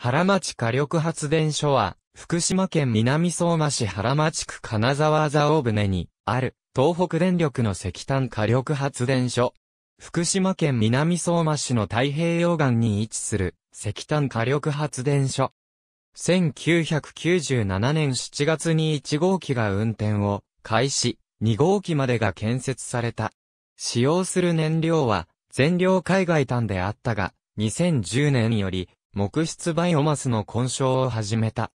原町火力発電所は、福島県南相馬市原町区金沢座大船に、ある、東北電力の石炭火力発電所。福島県南相馬市の太平洋岸に位置する、石炭火力発電所。1997年7月に1号機が運転を開始、2号機までが建設された。使用する燃料は、全量海外炭であったが、2010年より木質バイオマスの混焼を始めた。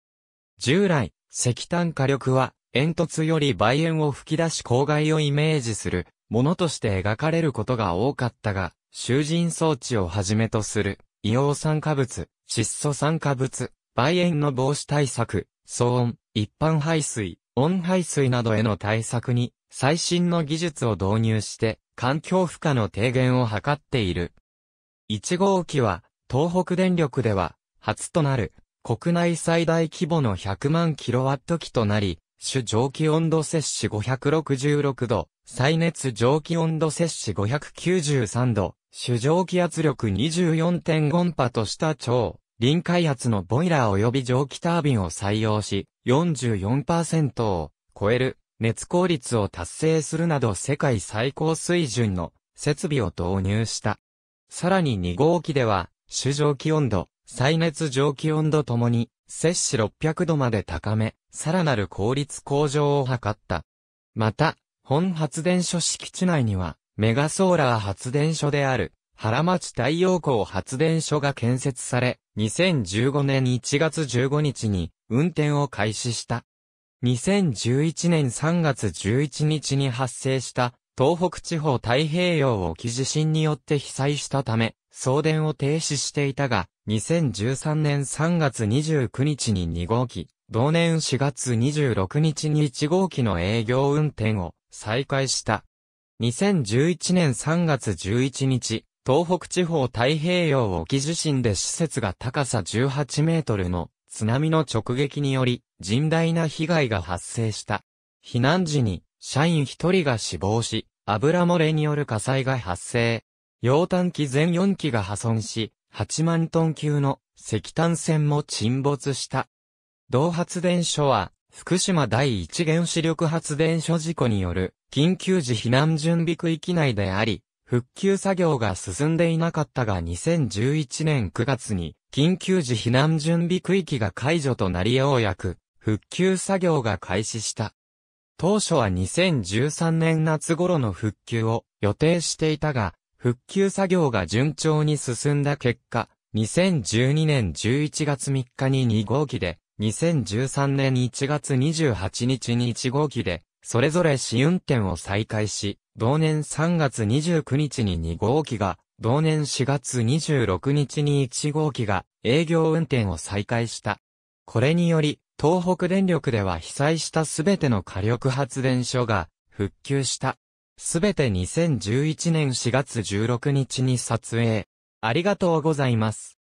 従来、石炭火力は煙突より梅煙を吹き出し公害をイメージするものとして描かれることが多かったが、囚人装置をはじめとする硫黄酸化物、窒素酸化物、梅煙の防止対策、騒音、一般排水、温排水などへの対策に最新の技術を導入して環境負荷の低減を図っている。1号機は東北電力では、初となる、国内最大規模の100万キロワット機となり、主蒸気温度摂氏566度、再熱蒸気温度摂氏593度、主蒸気圧力24.5波とした超、臨開発のボイラー及び蒸気タービンを採用し、44%を超える熱効率を達成するなど世界最高水準の設備を導入した。さらに2号機では、主蒸気温度、再熱蒸気温度ともに、摂氏600度まで高め、さらなる効率向上を図った。また、本発電所敷地内には、メガソーラー発電所である、原町太陽光発電所が建設され、2015年1月15日に運転を開始した。2011年3月11日に発生した東北地方太平洋沖地震によって被災したため、送電を停止していたが、2013年3月29日に2号機、同年4月26日に1号機の営業運転を再開した。2011年3月11日、東北地方太平洋沖地震で施設が高さ18メートルの津波の直撃により甚大な被害が発生した。避難時に社員1人が死亡し、油漏れによる火災が発生。溶炭機全4機が破損し、8万トン級の石炭船も沈没した。同発電所は、福島第一原子力発電所事故による緊急時避難準備区域内であり、復旧作業が進んでいなかったが2011年9月に緊急時避難準備区域が解除となりようやく復旧作業が開始した。当初は2013年夏頃の復旧を予定していたが、復旧作業が順調に進んだ結果、2012年11月3日に2号機で、2013年1月28日に1号機で、それぞれ試運転を再開し、同年3月29日に2号機が、同年4月26日に1号機が営業運転を再開した。これにより、東北電力では被災したすべての火力発電所が復旧した。すべて2011年4月16日に撮影。ありがとうございます。